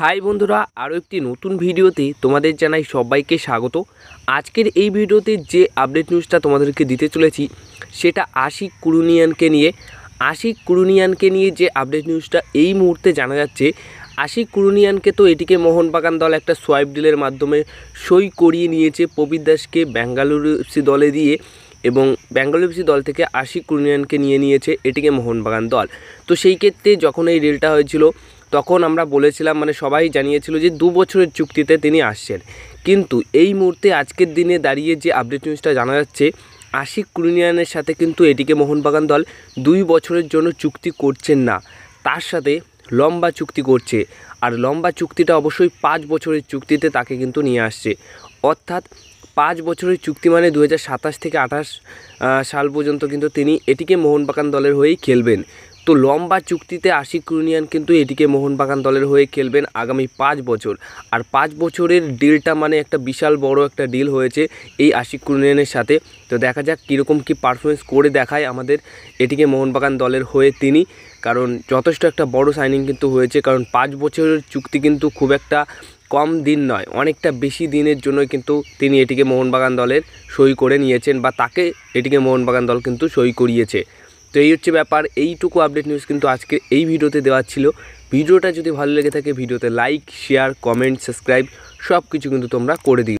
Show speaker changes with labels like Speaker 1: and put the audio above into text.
Speaker 1: high বন্ধুরা আরও একটি নতুন ভিডিওতে তোমাদের জানাই সবাইকে স্বাগত আজকের এই ভিডিওতে যে আপডেট নিউজটা তোমাদেরকে দিতে চলেছি সেটা আশিক কুরুনিয়ানকে নিয়ে আশিক কুরুনিয়ানকে নিয়ে যে আপডেট নিউজটা এই মুহূর্তে জানা যাচ্ছে আশিক কুরুনিয়ানকে তো এটিকে মোহনবাগান দল একটা সোয়াইপ ডিলের মাধ্যমে সই করিয়ে নিয়েছে প্রবীর দাসকে বেঙ্গালুরু এফসি দলে দিয়ে এবং বেঙ্গল এফসি দল থেকে আশিক কুরুনিয়ানকে নিয়ে নিয়েছে এটিকে মোহনবাগান দল তো সেই ক্ষেত্রে যখন এই রেলটা হয়েছিল তখন আমরা বলেছিলাম মানে সবাই জানিয়েছিল যে দু বছরের চুক্তিতে তিনি আসছেন কিন্তু এই মুহূর্তে আজকের দিনে দাঁড়িয়ে যে আপডেট নিউজটা জানা যাচ্ছে আশিক কুরুনিয়ানের সাথে কিন্তু এটিকে মোহনবাগান দল দুই বছরের জন্য চুক্তি করছেন না তার সাথে লম্বা চুক্তি করছে আর লম্বা চুক্তিটা অবশ্যই পাঁচ বছরের চুক্তিতে তাকে কিন্তু নিয়ে আসছে অর্থাৎ পাঁচ বছরের চুক্তি মানে দু থেকে আঠাশ সাল পর্যন্ত কিন্তু তিনি এটিকে মোহনবাগান দলের হয়েই খেলবেন তো লম্বা চুক্তিতে আশিক ক্রুনিয়ান কিন্তু এটিকে মোহনবাগান দলের হয়ে খেলবেন আগামী পাঁচ বছর আর পাঁচ বছরের ডিলটা মানে একটা বিশাল বড় একটা ডিল হয়েছে এই আশিক ক্রুনিয়ানের সাথে তো দেখা যাক কীরকম কি পারফরমেন্স করে দেখায় আমাদের এটিকে মোহনবাগান দলের হয়ে তিনি কারণ যথেষ্ট একটা বড় সাইনিং কিন্তু হয়েছে কারণ পাঁচ বছরের চুক্তি কিন্তু খুব একটা কম দিন নয় অনেকটা বেশি দিনের জন্য কিন্তু তিনি এটিকে মোহনবাগান দলের সই করে নিয়েছেন বা তাকে এটিকে মোহনবাগান দল কিন্তু সই করিয়েছে তো এই হচ্ছে ব্যাপার এইটুকু আপডেট নিউজ কিন্তু আজকে এই ভিডিওতে দেওয়া ছিল ভিডিওটা যদি ভালো লেগে থাকে ভিডিওতে লাইক শেয়ার কমেন্ট সাবস্ক্রাইব সব কিছু কিন্তু তোমরা করে দিও